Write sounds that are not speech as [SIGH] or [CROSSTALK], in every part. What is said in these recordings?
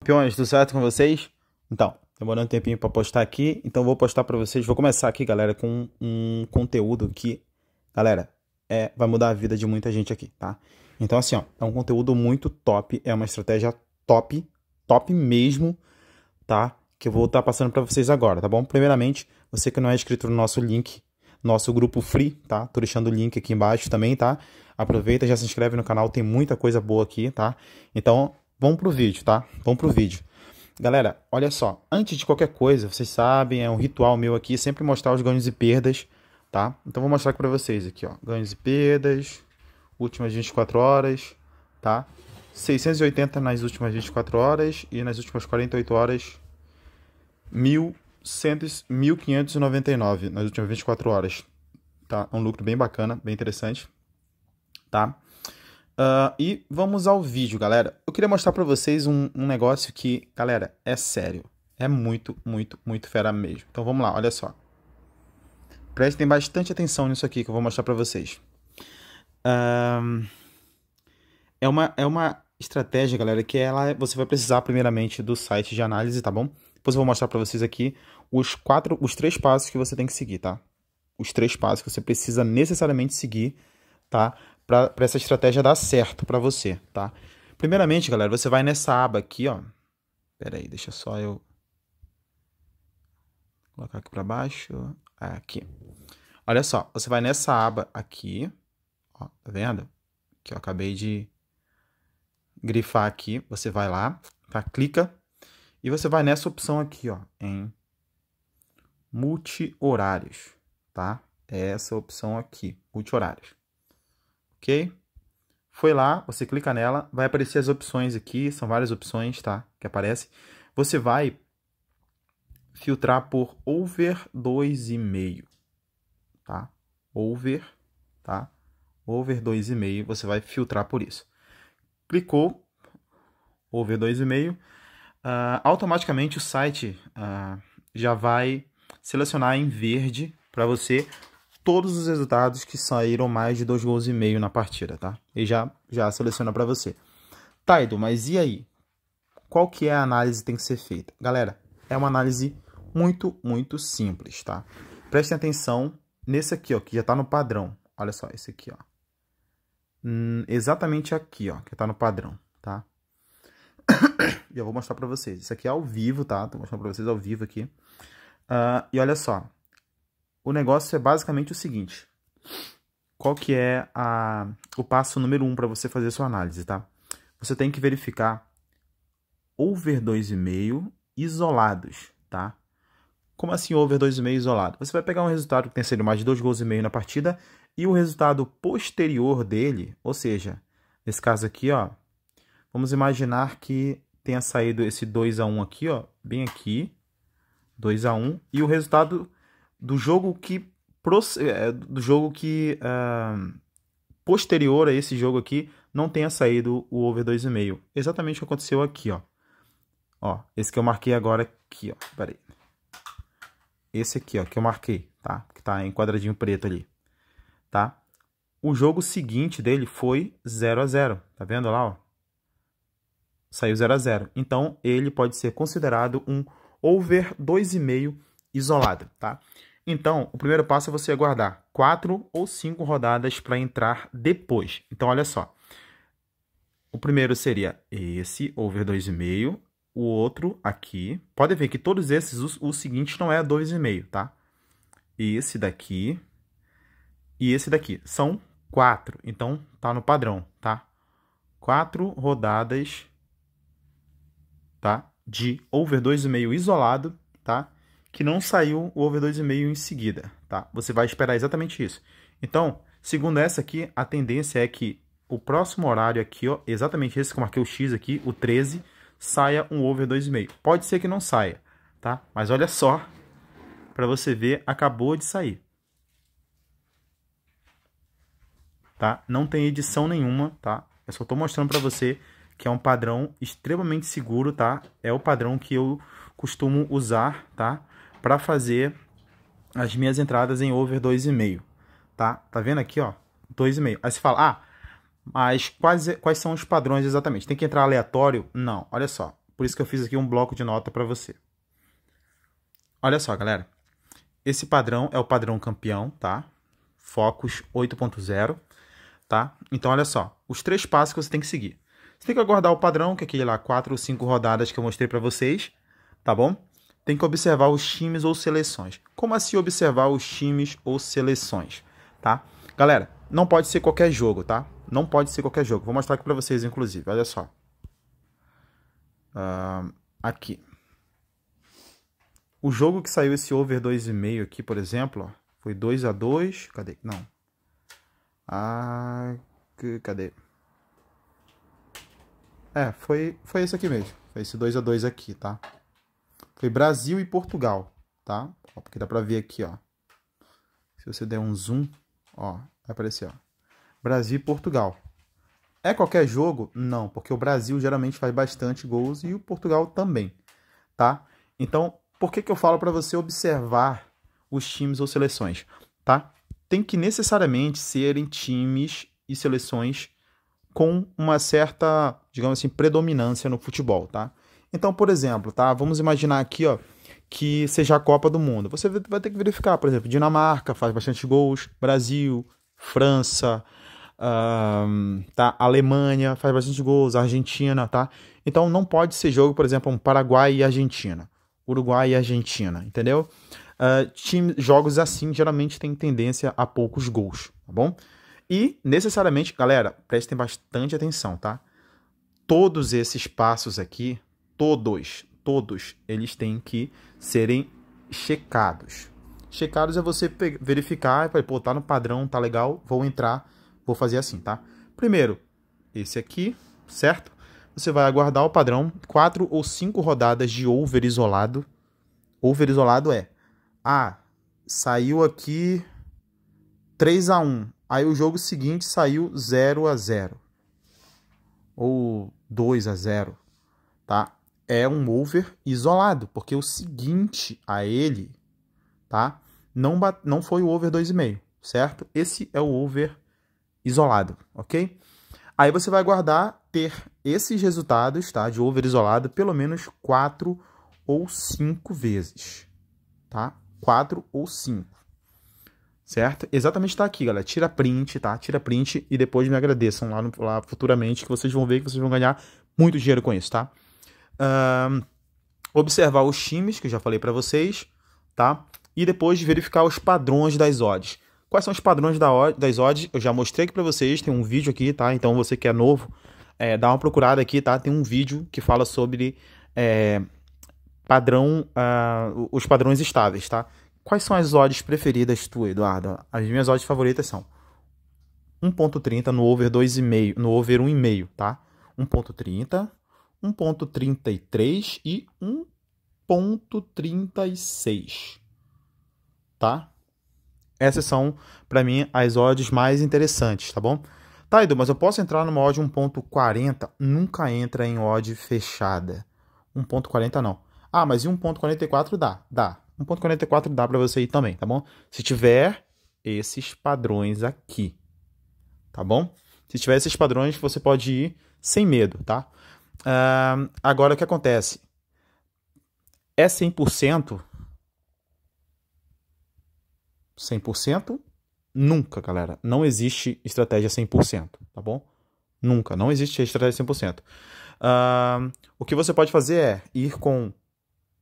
Campeões, tudo certo com vocês? Então, demorando um tempinho para postar aqui, então vou postar para vocês. Vou começar aqui, galera, com um conteúdo que, galera, é, vai mudar a vida de muita gente aqui, tá? Então, assim, ó, é um conteúdo muito top, é uma estratégia top, top mesmo, tá? Que eu vou estar tá passando para vocês agora, tá bom? Primeiramente, você que não é inscrito no nosso link, nosso grupo free, tá? Tô deixando o link aqui embaixo também, tá? Aproveita, já se inscreve no canal, tem muita coisa boa aqui, tá? Então, Vamos pro vídeo, tá? Vamos pro vídeo. Galera, olha só, antes de qualquer coisa, vocês sabem, é um ritual meu aqui, sempre mostrar os ganhos e perdas, tá? Então vou mostrar aqui para vocês aqui, ó, ganhos e perdas, últimas 24 horas, tá? 680 nas últimas 24 horas e nas últimas 48 horas 1599 nas últimas 24 horas, tá? É um lucro bem bacana, bem interessante, tá? Uh, e vamos ao vídeo, galera. Eu queria mostrar para vocês um, um negócio que, galera, é sério. É muito, muito, muito fera mesmo. Então vamos lá, olha só. Prestem bastante atenção nisso aqui que eu vou mostrar para vocês. é, uma, é uma estratégia, galera, que ela você vai precisar primeiramente do site de análise, tá bom? Depois eu vou mostrar para vocês aqui os quatro, os três passos que você tem que seguir, tá? Os três passos que você precisa necessariamente seguir, tá? para essa estratégia dar certo para você, tá? Primeiramente, galera, você vai nessa aba aqui, ó. Pera aí, deixa só eu colocar aqui para baixo, ah, aqui. Olha só, você vai nessa aba aqui, ó, tá vendo? Que eu acabei de grifar aqui, você vai lá, tá? Clica e você vai nessa opção aqui, ó, em multi-horários, tá? É essa opção aqui, multi-horários ok? Foi lá, você clica nela, vai aparecer as opções aqui, são várias opções, tá? Que aparece. Você vai filtrar por over 2,5, tá? Over, tá? Over 2,5, você vai filtrar por isso. Clicou, over 2,5, uh, ah, automaticamente o site uh, já vai selecionar em verde para você todos os resultados que saíram mais de dois gols e meio na partida, tá? E já, já seleciona para você. Taido, mas e aí? Qual que é a análise que tem que ser feita? Galera, é uma análise muito, muito simples, tá? Prestem atenção nesse aqui, ó, que já está no padrão. Olha só, esse aqui, ó. Hum, exatamente aqui, ó, que está no padrão, tá? já [COUGHS] vou mostrar para vocês. Isso aqui é ao vivo, tá? Tô mostrando para vocês ao vivo aqui. Uh, e olha só, o negócio é basicamente o seguinte. Qual que é a, o passo número um para você fazer sua análise, tá? Você tem que verificar over 2,5 isolados, tá? Como assim over 2,5 isolado? Você vai pegar um resultado que tenha sido mais de 2 gols e meio na partida e o resultado posterior dele, ou seja, nesse caso aqui, ó, vamos imaginar que tenha saído esse 2 a 1 aqui, ó, bem aqui, 2 a 1 e o resultado do jogo que é, do jogo que uh, posterior a esse jogo aqui não tenha saído o over 2,5. Exatamente o que aconteceu aqui, ó. Ó, esse que eu marquei agora aqui, ó. Pera aí. Esse aqui, ó, que eu marquei, tá? Que tá em quadradinho preto ali, tá? O jogo seguinte dele foi 0 a 0, tá vendo lá, ó? Saiu 0 a 0. Então, ele pode ser considerado um over 2,5 isolado, tá? Então, o primeiro passo é você aguardar quatro ou cinco rodadas para entrar depois. Então, olha só. O primeiro seria esse, over 2,5. O outro aqui. Pode ver que todos esses, o, o seguinte não é 2,5, tá? Esse daqui e esse daqui. São quatro. Então, tá no padrão, tá? Quatro rodadas, tá? De over 2,5 isolado, tá? que não saiu o over 2,5 em seguida, tá? Você vai esperar exatamente isso. Então, segundo essa aqui, a tendência é que o próximo horário aqui, ó, exatamente esse que eu marquei o X aqui, o 13, saia um over 2,5. Pode ser que não saia, tá? Mas olha só, para você ver, acabou de sair. Tá? Não tem edição nenhuma, tá? Eu só estou mostrando para você que é um padrão extremamente seguro, tá? É o padrão que eu costumo usar, tá? para fazer as minhas entradas em over 2,5, tá? Tá vendo aqui, ó? 2,5. Aí você fala, ah, mas quais, é, quais são os padrões exatamente? Tem que entrar aleatório? Não, olha só. Por isso que eu fiz aqui um bloco de nota para você. Olha só, galera. Esse padrão é o padrão campeão, tá? Focus 8.0, tá? Então, olha só. Os três passos que você tem que seguir. Você tem que aguardar o padrão, que é aquele lá, quatro ou cinco rodadas que eu mostrei para vocês, tá bom? tem que observar os times ou seleções. Como assim observar os times ou seleções, tá? Galera, não pode ser qualquer jogo, tá? Não pode ser qualquer jogo. Vou mostrar aqui para vocês, inclusive. Olha só. Uh, aqui. O jogo que saiu esse over 2,5 aqui, por exemplo, ó, foi 2 a 2 Cadê? Não. Ah, que, cadê? É, foi, foi esse aqui mesmo. Foi esse 2 a 2 aqui, tá? Foi Brasil e Portugal, tá? Ó, porque dá para ver aqui, ó. Se você der um zoom, ó, vai aparecer, ó. Brasil e Portugal. É qualquer jogo? Não, porque o Brasil geralmente faz bastante gols e o Portugal também, tá? Então, por que, que eu falo para você observar os times ou seleções, tá? Tem que necessariamente serem times e seleções com uma certa, digamos assim, predominância no futebol, tá? Então, por exemplo, tá? Vamos imaginar aqui, ó, que seja a Copa do Mundo. Você vai ter que verificar, por exemplo, Dinamarca faz bastante gols, Brasil, França, um, tá? Alemanha faz bastante gols, Argentina, tá? Então não pode ser jogo, por exemplo, um Paraguai e Argentina, Uruguai e Argentina, entendeu? Uh, time, jogos assim geralmente têm tendência a poucos gols, tá bom? E necessariamente, galera, prestem bastante atenção, tá? Todos esses passos aqui todos, todos eles têm que serem checados. Checados é você verificar, pô, tá no padrão, tá legal, vou entrar, vou fazer assim, tá? Primeiro, esse aqui, certo? Você vai aguardar o padrão, quatro ou cinco rodadas de over isolado. Over isolado é, ah, saiu aqui 3 a 1 aí o jogo seguinte saiu 0 a 0 ou 2 a 0 tá? é um over isolado, porque o seguinte a ele, tá? Não, não foi o over 2,5, certo? Esse é o over isolado, ok? Aí você vai guardar ter esses resultados, tá? De over isolado pelo menos 4 ou 5 vezes, tá? 4 ou 5. Certo? Exatamente está aqui, galera. Tira print, tá? Tira print e depois me agradeçam lá, no, lá futuramente que vocês vão ver que vocês vão ganhar muito dinheiro com isso, tá? uh, observar os times, que eu já falei para vocês, tá? E depois verificar os padrões das odds. Quais são os padrões das odds? Eu já mostrei aqui para vocês, tem um vídeo aqui, tá? Então você que é novo, é, dá uma procurada aqui, tá? Tem um vídeo que fala sobre é, padrão, uh, os padrões estáveis, tá? Quais são as odds preferidas tu, Eduardo? As minhas odds favoritas são 1.30 no over 2,5, no over 1,5, tá? 1.30, 1.33 e 1.36, tá? Essas são, para mim, as odds mais interessantes, tá bom? Tá, Edu, mas eu posso entrar numa odd 1.40? Nunca entra em odd fechada. 1.40 não. Ah, mas e 1.44 dá? Dá. 1.44 dá para você ir também, tá bom? Se tiver esses padrões aqui, tá bom? Se tiver esses padrões, você pode ir sem medo, tá? Uh, agora o que acontece? É 100%? 100%? Nunca, galera. Não existe estratégia 100%, tá bom? Nunca. Não existe estratégia 100%. Uh, o que você pode fazer é ir com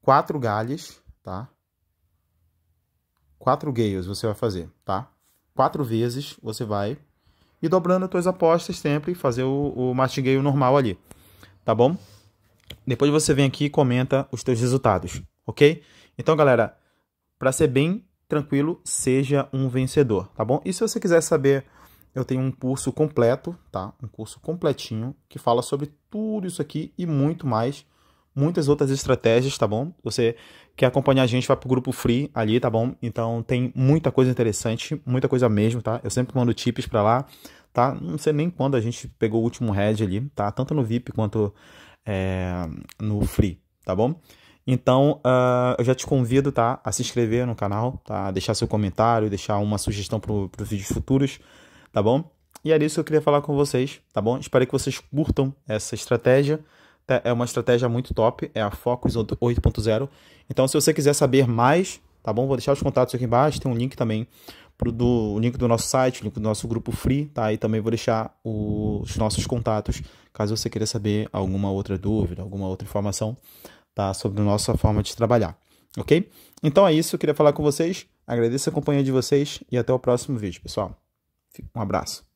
quatro galhos, tá? Quatro gales você vai fazer, tá? Quatro vezes você vai e dobrando as suas apostas sempre, fazer o, o martingale normal ali tá bom? Depois você vem aqui e comenta os teus resultados, ok? Então, galera, para ser bem tranquilo, seja um vencedor, tá bom? E se você quiser saber, eu tenho um curso completo, tá? Um curso completinho que fala sobre tudo isso aqui e muito mais, muitas outras estratégias, tá bom? Você quer acompanhar a gente, vai pro grupo free ali, tá bom? Então tem muita coisa interessante, muita coisa mesmo, tá? Eu sempre mando tips para lá tá? Não sei nem quando a gente pegou o último head ali, tá? Tanto no VIP quanto é, no Free, tá bom? Então, uh, eu já te convido, tá? A se inscrever no canal, tá? A deixar seu comentário, deixar uma sugestão para os vídeos futuros, tá bom? E era isso que eu queria falar com vocês, tá bom? Espero que vocês curtam essa estratégia. Tá? É uma estratégia muito top, é a Focus 8.0. Então, se você quiser saber mais, tá bom? Vou deixar os contatos aqui embaixo, tem um link também pro do, o link do nosso site, o link do nosso grupo free, tá? E também vou deixar os nossos contatos, caso você queira saber alguma outra dúvida, alguma outra informação, tá? Sobre a nossa forma de trabalhar, ok? Então é isso, eu queria falar com vocês, agradeço a companhia de vocês e até o próximo vídeo, pessoal. Um abraço.